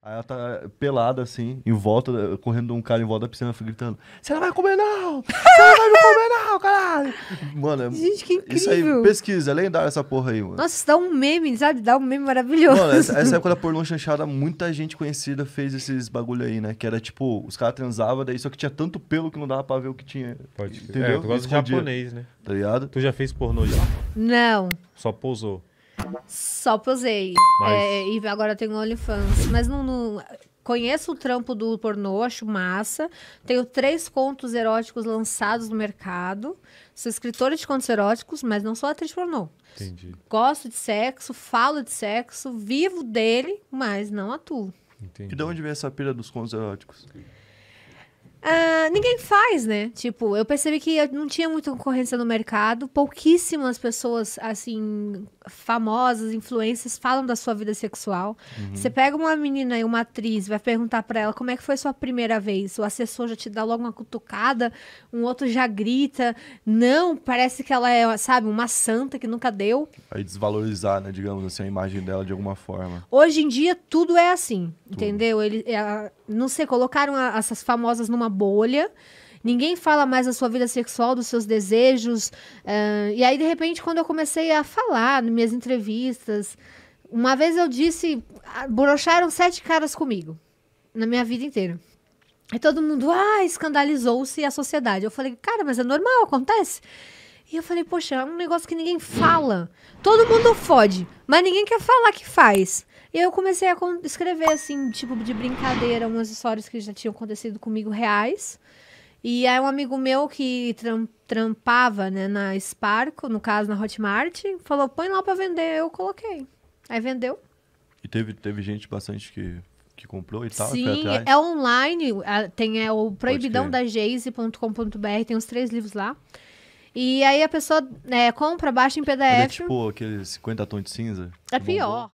Aí ela tá é, pelada, assim, em volta, é, correndo um cara em volta da piscina, gritando: Você não vai comer, não! Você não vai me comer, não, caralho! Mano, é. Gente, que incrível! Isso aí, pesquisa, é lendário essa porra aí, mano. Nossa, dá um meme, sabe? Dá um meme maravilhoso. Mano, essa, essa época da pornô chanchada, muita gente conhecida fez esses bagulho aí, né? Que era tipo, os caras transavam, daí só que tinha tanto pelo que não dava pra ver o que tinha. Pode é, entendeu? É, tu gosta de japonês, né? Tá ligado? Tu já fez pornô já? Não. Só pousou. Só posei. Mas... É, e agora tenho OnlyFans. Mas não, não, Conheço o trampo do pornô, acho massa. Tenho três contos eróticos lançados no mercado. Sou escritora de contos eróticos, mas não sou atriz pornô. Entendi. Gosto de sexo, falo de sexo, vivo dele, mas não atuo. Entendi. E de onde vem essa pilha dos contos eróticos? Uh, ninguém faz, né? Tipo, eu percebi que não tinha muita concorrência no mercado, pouquíssimas pessoas, assim, famosas, influências, falam da sua vida sexual. Uhum. Você pega uma menina e uma atriz, vai perguntar para ela como é que foi sua primeira vez, o assessor já te dá logo uma cutucada, um outro já grita, não, parece que ela é, sabe, uma santa que nunca deu. Aí desvalorizar, né, digamos assim, a imagem dela de alguma forma. Hoje em dia, tudo é assim, tudo. entendeu? Ele, ela, é, não sei, colocaram a, essas famosas numa uma bolha. Ninguém fala mais da sua vida sexual, dos seus desejos. Uh, e aí, de repente, quando eu comecei a falar nas minhas entrevistas, uma vez eu disse, ah, broxaram sete caras comigo, na minha vida inteira. E todo mundo, ah, escandalizou-se a sociedade. Eu falei, cara, mas é normal, acontece. E eu falei, poxa, é um negócio que ninguém fala. Todo mundo fode, mas ninguém quer falar que faz. E eu comecei a escrever, assim, tipo, de brincadeira, umas histórias que já tinham acontecido comigo reais. E aí um amigo meu que tram trampava, né, na Sparco, no caso, na Hotmart, falou, põe lá pra vender. Eu coloquei. Aí vendeu. E teve, teve gente bastante que que comprou e tal? Sim, é online. Tem é, o Proibidão da Geise.com.br, tem os três livros lá. E aí a pessoa né, compra, baixa em PDF. é tipo aquele 50 tons de cinza? É tipo pior.